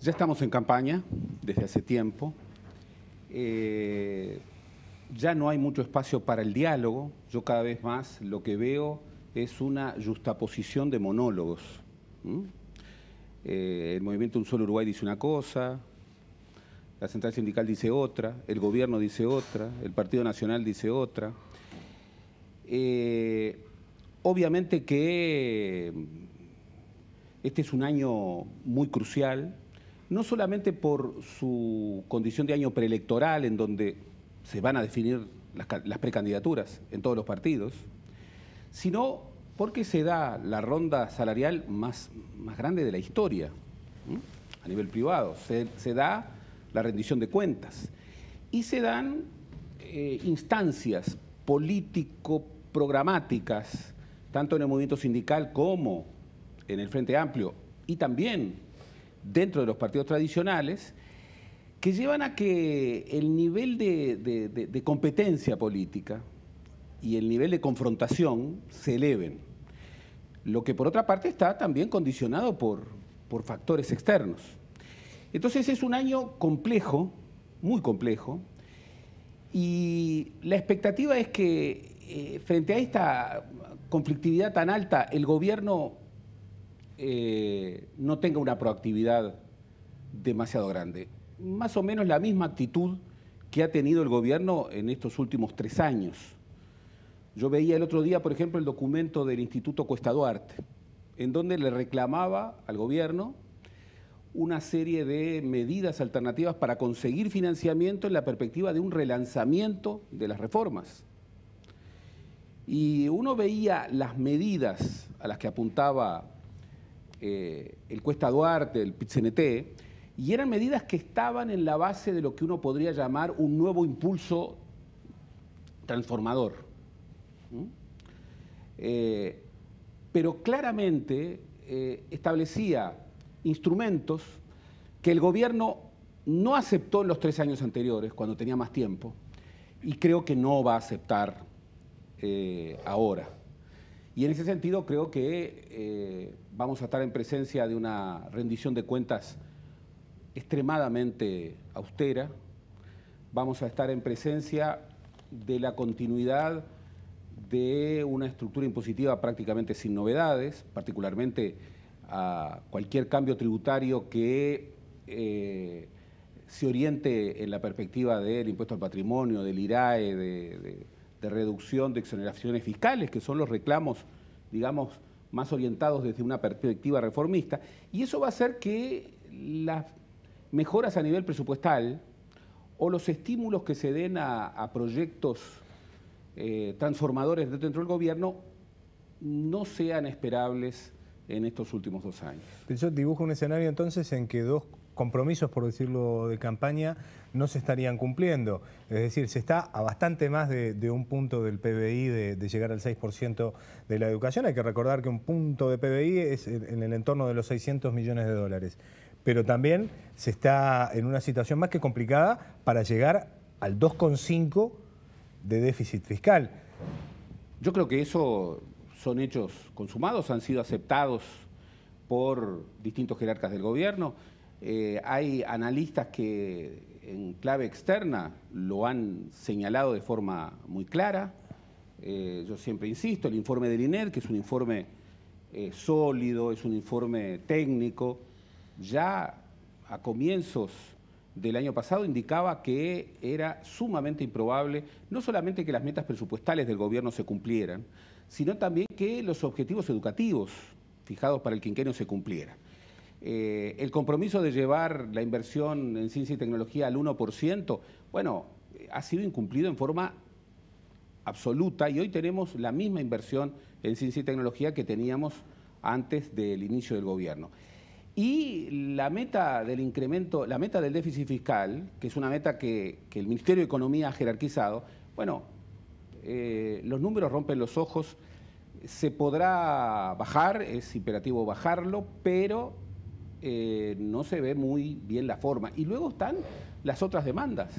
Ya estamos en campaña desde hace tiempo. Eh, ya no hay mucho espacio para el diálogo. Yo cada vez más lo que veo es una justaposición de monólogos. Eh, el movimiento Un Solo Uruguay dice una cosa, la central sindical dice otra, el gobierno dice otra, el Partido Nacional dice otra. Eh, obviamente que este es un año muy crucial no solamente por su condición de año preelectoral, en donde se van a definir las, precandidaturas en todos los partidos, sino porque se da la ronda salarial más, más grande de la historia, a nivel privado. Se, da la rendición de cuentas y se dan eh, instancias político-programáticas, tanto en el movimiento sindical como en el Frente Amplio, y también dentro de los partidos tradicionales que llevan a que el nivel de, competencia política y el nivel de confrontación se eleven. Lo que por otra parte está también condicionado por, por factores externos. Entonces es un año complejo, muy complejo, y la expectativa es que eh, frente a esta conflictividad tan alta, el gobierno eh, no tenga una proactividad demasiado grande. Más o menos la misma actitud que ha tenido el gobierno en estos últimos tres años. Yo veía el otro día, por ejemplo, el documento del Instituto Cuesta Duarte, en donde le reclamaba al gobierno una serie de medidas alternativas para conseguir financiamiento en la perspectiva de un relanzamiento de las reformas. Y uno veía las medidas a las que apuntaba eh, el Cuesta Duarte, el PIT-CNT, y eran medidas que estaban en la base de lo que uno podría llamar un nuevo impulso transformador. Eh, pero claramente eh, establecía instrumentos que el gobierno no aceptó en los tres años anteriores, cuando tenía más tiempo, y creo que no va a aceptar ahora. Y en ese sentido creo que eh, vamos a estar en presencia de una rendición de cuentas extremadamente austera, vamos a estar en presencia de la continuidad de una estructura impositiva prácticamente sin novedades, particularmente a cualquier cambio tributario que eh, se oriente en la perspectiva del impuesto al patrimonio, del IRAE, de de reducción de exoneraciones fiscales, que son los reclamos, digamos, más orientados desde una perspectiva reformista, y eso va a hacer que las mejoras a nivel presupuestal o los estímulos que se den a, proyectos eh, transformadores dentro del gobierno no sean esperables en estos últimos dos años. dibujo un escenario entonces en que dos compromisos, por decirlo de campaña, no se estarían cumpliendo. Es decir, se está a bastante más de, un punto del PBI de, de llegar al 6% de la educación. Hay que recordar que un punto de PBI es en el entorno de los 600 millones de dólares. Pero también se está en una situación más que complicada para llegar al 2,5% de déficit fiscal. Yo creo que eso son hechos consumados, han sido aceptados por distintos jerarcas del gobierno. Eh, hay analistas que en clave externa lo han señalado de forma muy clara. Eh, yo siempre insisto, el informe del INED, que es un informe eh, sólido, es un informe técnico, ya a comienzos del año pasado indicaba que era sumamente improbable no solamente que las metas presupuestales del gobierno se cumplieran, sino también que los objetivos educativos fijados para el quinquenio se cumplieran. Eh, el compromiso de llevar la inversión en ciencia y tecnología al 1%, bueno, ha sido incumplido en forma absoluta y hoy tenemos la misma inversión en ciencia y tecnología que teníamos antes del inicio del gobierno. Y la meta del incremento, la meta del déficit fiscal, que es una meta que, el Ministerio de Economía ha jerarquizado, bueno, eh, los números rompen los ojos, se podrá bajar, es imperativo bajarlo, pero eh, no se ve muy bien la forma. Y luego están las otras demandas,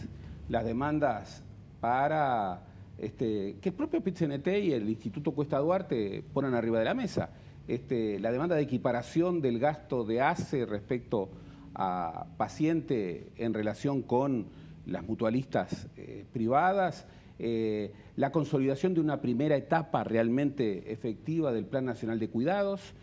las demandas para este, que el propio pit y el Instituto Cuesta Duarte ponen arriba de la mesa. Este, la demanda de equiparación del gasto de ACE respecto a paciente en relación con las mutualistas eh, privadas, eh, la consolidación de una primera etapa realmente efectiva del Plan Nacional de Cuidados,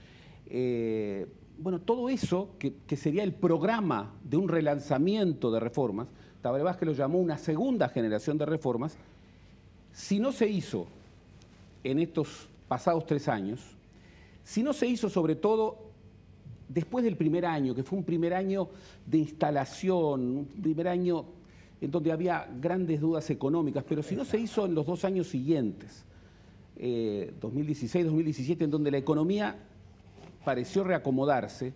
bueno, todo eso, que, sería el programa de un relanzamiento de reformas, Tabaré Vázquez lo llamó una segunda generación de reformas, si no se hizo en estos pasados tres años, si no se hizo sobre todo después del primer año, que fue un primer año de instalación, un primer año en donde había grandes dudas económicas, pero si no se hizo en los dos años siguientes, 2016-2017, eh, en donde la economía pareció reacomodarse,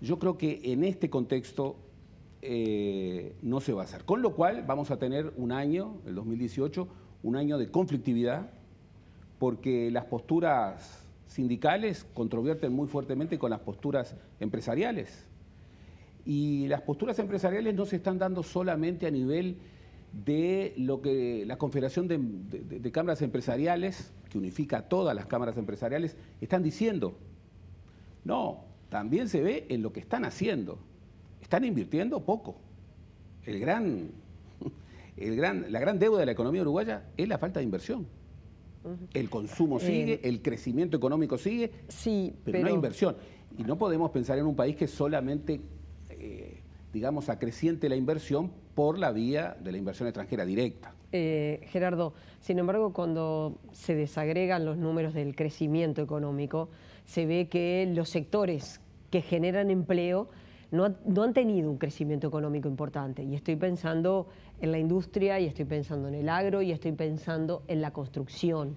yo creo que en este contexto eh, no se va a hacer. Con lo cual vamos a tener un año, el 2018, un año de conflictividad, porque las posturas sindicales controvierten muy fuertemente con las posturas empresariales. Y las posturas empresariales no se están dando solamente a nivel de lo que la Confederación de, de Cámaras Empresariales, que unifica a todas las cámaras empresariales, están diciendo. No, también se ve en lo que están haciendo. Están invirtiendo poco. El gran, el gran, la gran deuda de la economía uruguaya es la falta de inversión. El consumo eh, sigue, el crecimiento económico sigue, sí, pero, pero no hay inversión. Y no podemos pensar en un país que solamente digamos, acreciente la inversión por la vía de la inversión extranjera directa. Eh, Gerardo, sin embargo, cuando se desagregan los números del crecimiento económico, se ve que los sectores que generan empleo no, han tenido un crecimiento económico importante. Y estoy pensando en la industria, y estoy pensando en el agro, y estoy pensando en la construcción.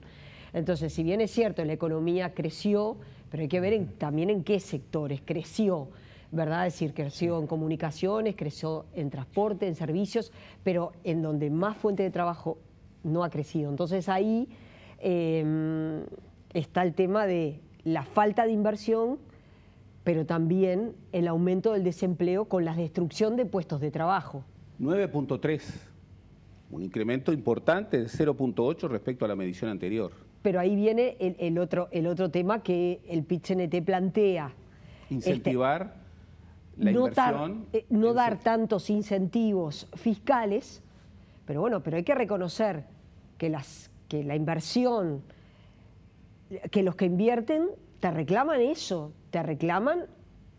Entonces, si bien es cierto, la economía creció, pero hay que ver también en qué sectores creció. ¿verdad? Es decir, creció en comunicaciones, creció en transporte, en servicios, pero en donde más fuente de trabajo no ha crecido. Entonces ahí em, está el tema de la falta de inversión, pero también el aumento del desempleo con la destrucción de puestos de trabajo. 9.3, un incremento importante de 0.8 respecto a la medición anterior. Pero ahí viene el, otro, el otro tema que el PIT-CNT plantea. Incentivar. Este, no, dar eh, tantos incentivos fiscales, pero bueno, pero hay que reconocer que, las, que la inversión, que los que invierten te reclaman eso, te reclaman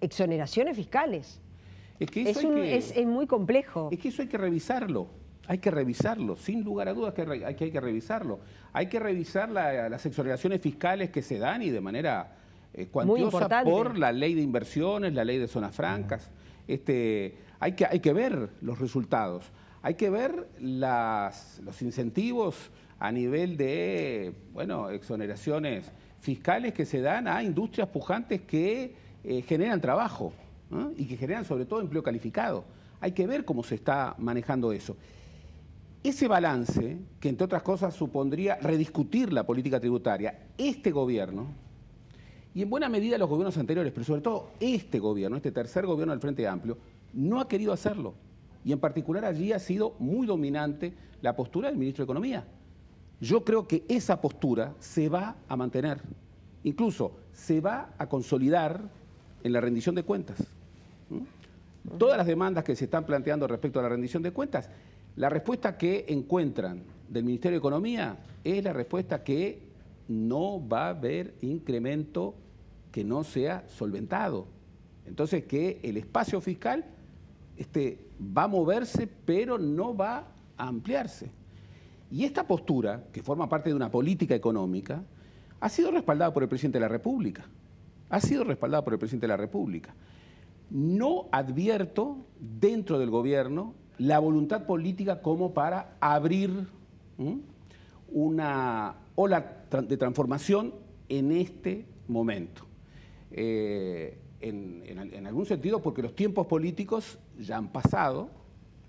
exoneraciones fiscales. Es, que eso muy complejo. Es que eso hay que revisarlo. Hay que revisarlo, sin lugar a dudas que hay que, revisarlo. Hay que revisar las exoneraciones fiscales que se dan y de manera eh, cuantiosa por la ley de inversiones, la ley de zonas francas. Este, hay, que, hay que ver los resultados, hay que ver las, los incentivos a nivel de, bueno, exoneraciones fiscales que se dan a industrias pujantes que eh, generan trabajo y que generan sobre todo empleo calificado. Hay que ver cómo se está manejando eso. Ese balance, que entre otras cosas supondría rediscutir la política tributaria, este gobierno, y en buena medida los gobiernos anteriores, pero sobre todo este gobierno, este tercer gobierno del Frente Amplio, no ha querido hacerlo. Y en particular allí ha sido muy dominante la postura del ministro de Economía. Yo creo que esa postura se va a mantener, incluso se va a consolidar en la rendición de cuentas. ¿Mm? Todas las demandas que se están planteando respecto a la rendición de cuentas, la respuesta que encuentran del Ministerio de Economía es la respuesta que no va a haber incremento que no sea solventado. Entonces que el espacio fiscal este, va a moverse, pero no va a ampliarse. Y esta postura, que forma parte de una política económica, ha sido respaldada por el presidente de la República. Ha sido respaldada por el presidente de la República. No advierto dentro del gobierno la voluntad política como para abrir una ola de transformación en este momento. Eh, en, algún sentido porque los tiempos políticos ya han pasado,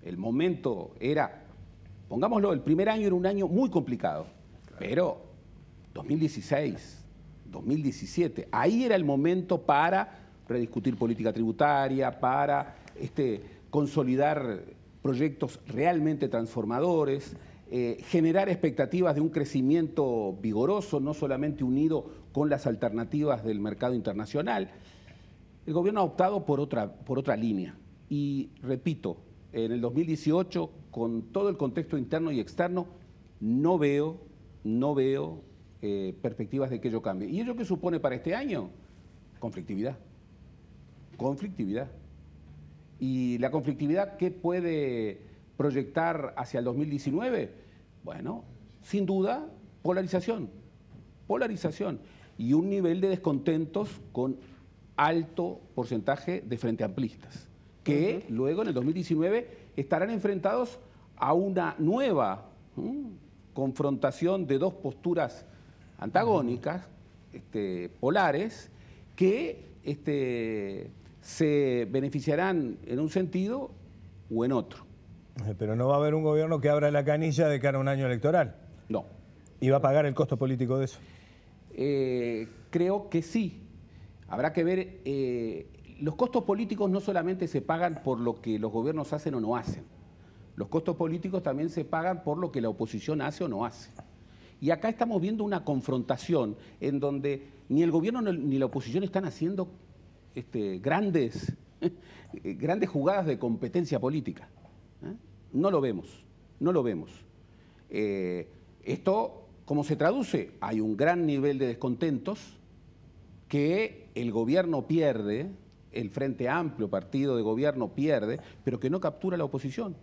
el momento era, pongámoslo, el primer año era un año muy complicado, pero 2016, 2017, ahí era el momento para rediscutir política tributaria, para este, consolidar proyectos realmente transformadores. Eh, generar expectativas de un crecimiento vigoroso, no solamente unido con las alternativas del mercado internacional. El gobierno ha optado por otra, por otra línea. Y repito, en el 2018, con todo el contexto interno y externo, no veo, no veo eh, perspectivas de que ello cambie. ¿Y ello qué supone para este año? Conflictividad. Conflictividad. Y la conflictividad, ¿qué puede proyectar hacia el 2019? Bueno, sin duda, polarización, polarización y un nivel de descontentos con alto porcentaje de frente amplistas, que luego en el 2019 estarán enfrentados a una nueva confrontación de dos posturas antagónicas, este, polares, que este, se beneficiarán en un sentido o en otro. Eh, pero no va a haber un gobierno que abra la canilla de cara a un año electoral. No. ¿Y va a pagar el costo político de eso? Eh, creo que sí. Habrá que ver, eh, los costos políticos no solamente se pagan por lo que los gobiernos hacen o no hacen. Los costos políticos también se pagan por lo que la oposición hace o no hace. Y acá estamos viendo una confrontación en donde ni el gobierno ni la oposición están haciendo este, grandes, grandes jugadas de competencia política. No lo vemos, no lo vemos. Eh, esto, ¿cómo se traduce? Hay un gran nivel de descontentos que el gobierno pierde, el Frente Amplio, partido de gobierno, pierde, pero que no captura la oposición.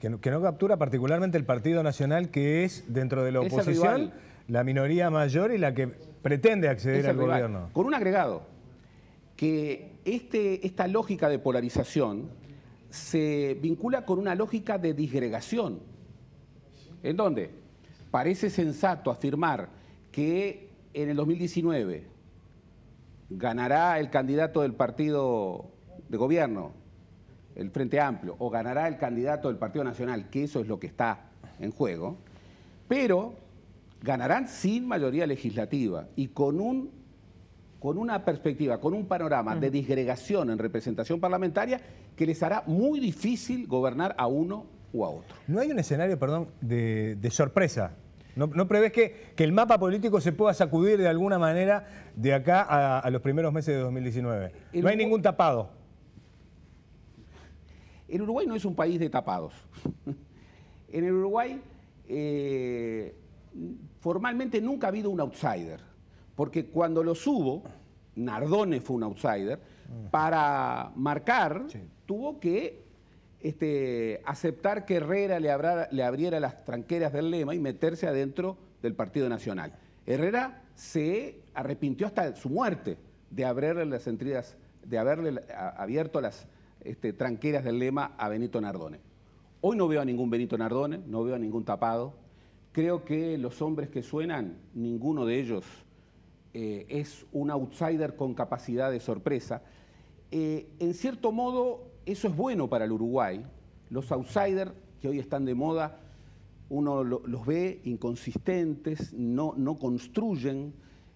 que, no, captura particularmente el Partido Nacional, que es dentro de la oposición la minoría mayor y la que pretende acceder al gobierno. Con un agregado, que este, esta lógica de polarización se vincula con una lógica de disgregación, en donde parece sensato afirmar que en el 2019 ganará el candidato del partido de gobierno, el Frente Amplio, o ganará el candidato del Partido Nacional, que eso es lo que está en juego, pero ganarán sin mayoría legislativa y con un con una perspectiva, con un panorama de mm. disgregación en representación parlamentaria que les hará muy difícil gobernar a uno o a otro. No hay un escenario, perdón, de, sorpresa. ¿No, prevés que, el mapa político se pueda sacudir de alguna manera de acá a, los primeros meses de 2019? no hay ningún tapado. El Uruguay no es un país de tapados. en el Uruguay, eh, formalmente nunca ha habido un outsider porque cuando lo subo, Nardone fue un outsider, mm. para marcar tuvo que este, aceptar que Herrera le, le abriera las tranqueras del lema y meterse adentro del Partido Nacional. Herrera se arrepintió hasta su muerte de abrirle las entradas, de haberle abierto las este, tranqueras del lema a Benito Nardone. Hoy no veo a ningún Benito Nardone, no veo a ningún tapado. Creo que los hombres que suenan, ninguno de ellos eh, es un outsider con capacidad de sorpresa. Eh, en cierto modo, eso es bueno para el Uruguay. Los outsiders que hoy están de moda, uno los ve inconsistentes, no, no construyen.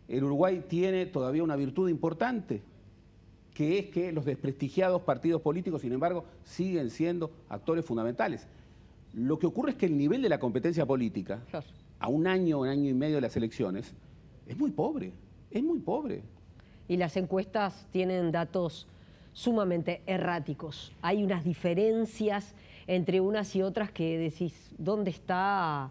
El Uruguay tiene todavía una virtud importante, que es que los desprestigiados partidos políticos, sin embargo, siguen siendo actores fundamentales. Lo que ocurre es que el nivel de la competencia política, a un año, un año y medio de las elecciones, es muy pobre es muy pobre. Y las encuestas tienen datos sumamente erráticos. Hay unas diferencias entre unas y otras que decís, ¿dónde está,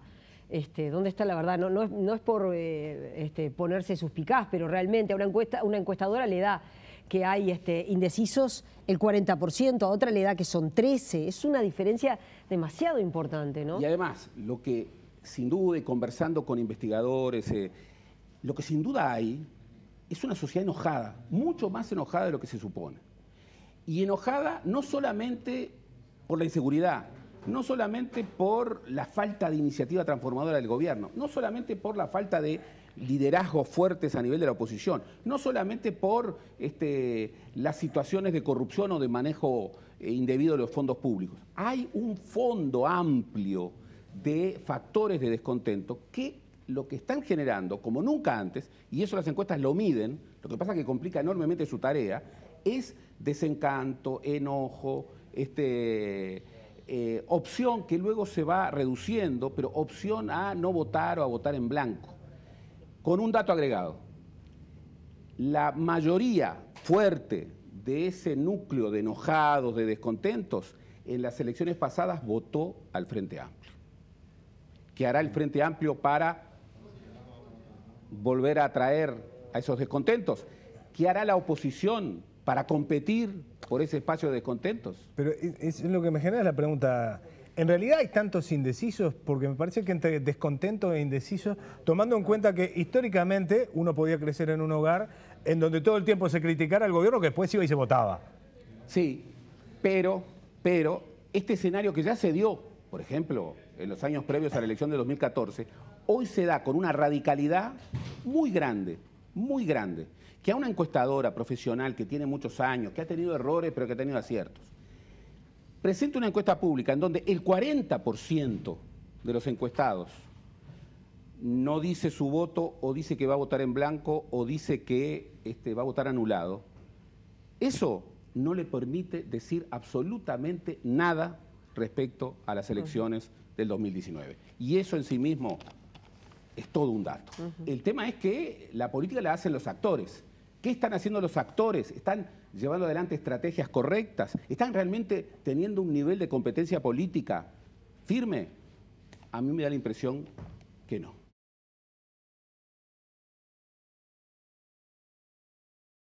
este, dónde está la verdad? No, no, es, por eh, este, ponerse suspicaz, pero realmente a una, encuesta, una encuestadora le da que hay este, indecisos el 40%, a otra le da que son 13. Es una diferencia demasiado importante, ¿no? Y además, lo que sin duda, y conversando con investigadores, eh, lo que sin duda hay es una sociedad enojada, mucho más enojada de lo que se supone. Y enojada no solamente por la inseguridad, no solamente por la falta de iniciativa transformadora del gobierno, no solamente por la falta de liderazgos fuertes a nivel de la oposición, no solamente por este, las situaciones de corrupción o de manejo eh, indebido de los fondos públicos. Hay un fondo amplio de factores de descontento que lo que están generando, como nunca antes, y eso las encuestas lo miden, lo que pasa es que complica enormemente su tarea, es desencanto, enojo, este, eh, opción que luego se va reduciendo, pero opción a no votar o a votar en blanco. Con un dato agregado, la mayoría fuerte de ese núcleo de enojados, de descontentos, en las elecciones pasadas votó al Frente Amplio, que hará el Frente Amplio para volver a atraer a esos descontentos. ¿Qué hará la oposición para competir por ese espacio de descontentos? Pero es, lo que me genera la pregunta. En realidad hay tantos indecisos, porque me parece que entre descontentos e indecisos, tomando en cuenta que históricamente uno podía crecer en un hogar en donde todo el tiempo se criticara al gobierno que después iba y se votaba. Sí, pero, pero este escenario que ya se dio, por ejemplo, en los años previos a la elección de 2014, hoy se da con una radicalidad muy grande, muy grande, que a una encuestadora profesional que tiene muchos años, que ha tenido errores pero que ha tenido aciertos, presenta una encuesta pública en donde el 40% de los encuestados no dice su voto o dice que va a votar en blanco o dice que este, va a votar anulado, eso no le permite decir absolutamente nada respecto a las elecciones del 2019. Y eso en sí mismo es todo un dato. El tema es que la política la hacen los actores. ¿Qué están haciendo los actores? ¿Están llevando adelante estrategias correctas? ¿Están realmente teniendo un nivel de competencia política firme? A mí me da la impresión que no.